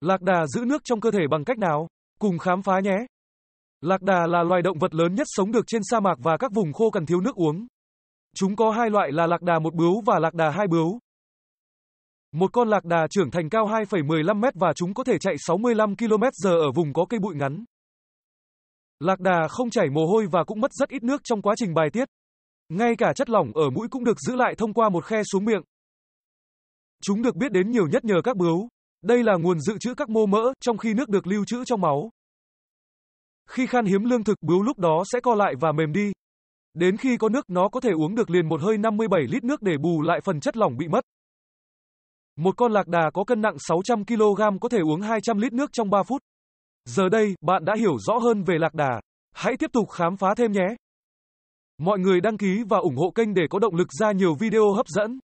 Lạc đà giữ nước trong cơ thể bằng cách nào? Cùng khám phá nhé! Lạc đà là loài động vật lớn nhất sống được trên sa mạc và các vùng khô cần thiếu nước uống. Chúng có hai loại là lạc đà một bướu và lạc đà hai bướu. Một con lạc đà trưởng thành cao 2,15 mét và chúng có thể chạy 65 km/h ở vùng có cây bụi ngắn. Lạc đà không chảy mồ hôi và cũng mất rất ít nước trong quá trình bài tiết. Ngay cả chất lỏng ở mũi cũng được giữ lại thông qua một khe xuống miệng. Chúng được biết đến nhiều nhất nhờ các bướu. Đây là nguồn dự trữ các mô mỡ, trong khi nước được lưu trữ trong máu. Khi khan hiếm lương thực, bướu lúc đó sẽ co lại và mềm đi. Đến khi có nước, nó có thể uống được liền một hơi 57 lít nước để bù lại phần chất lỏng bị mất. Một con lạc đà có cân nặng 600 kg có thể uống 200 lít nước trong 3 phút. Giờ đây, bạn đã hiểu rõ hơn về lạc đà. Hãy tiếp tục khám phá thêm nhé. Mọi người đăng ký và ủng hộ kênh để có động lực ra nhiều video hấp dẫn.